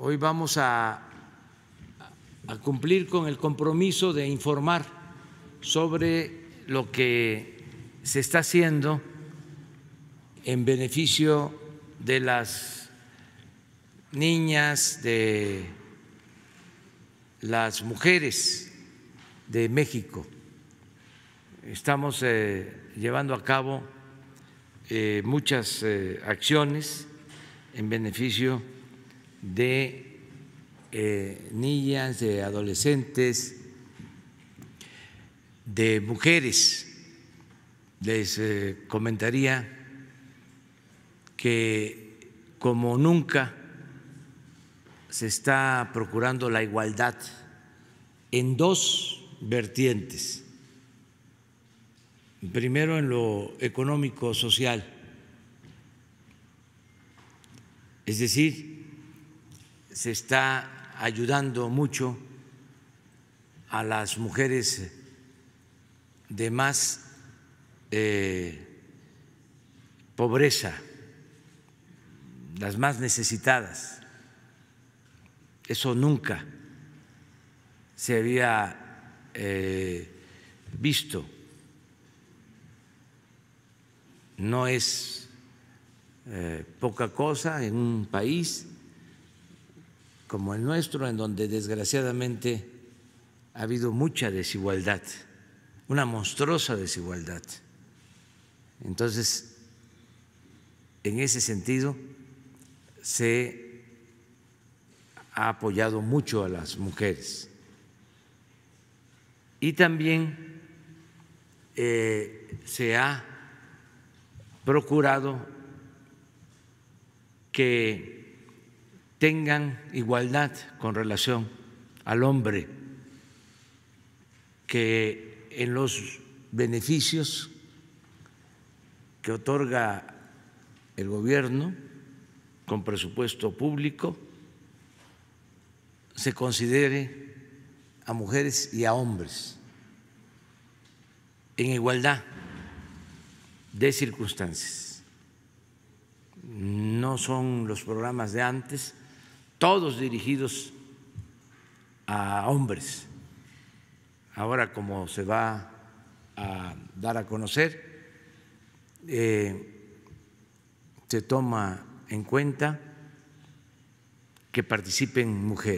hoy vamos a, cumplir con el compromiso de informar sobre lo que se está haciendo en beneficio de las niñas, de las mujeres de México. Estamos eh, llevando a cabo eh, muchas eh, acciones en beneficio de eh, niñas, de adolescentes, de mujeres. Les eh, comentaría que como nunca se está procurando la igualdad en dos vertientes. Primero en lo económico, social, es decir, se está ayudando mucho a las mujeres de más eh, pobreza, las más necesitadas. Eso nunca se había eh, visto. No es eh, poca cosa en un país como el nuestro, en donde desgraciadamente ha habido mucha desigualdad, una monstruosa desigualdad. Entonces, en ese sentido, se ha apoyado mucho a las mujeres. Y también eh, se ha procurado que tengan igualdad con relación al hombre, que en los beneficios que otorga el gobierno con presupuesto público se considere a mujeres y a hombres en igualdad de circunstancias. No son los programas de antes, todos dirigidos a hombres. Ahora como se va a dar a conocer, eh, se toma en cuenta que participen mujeres.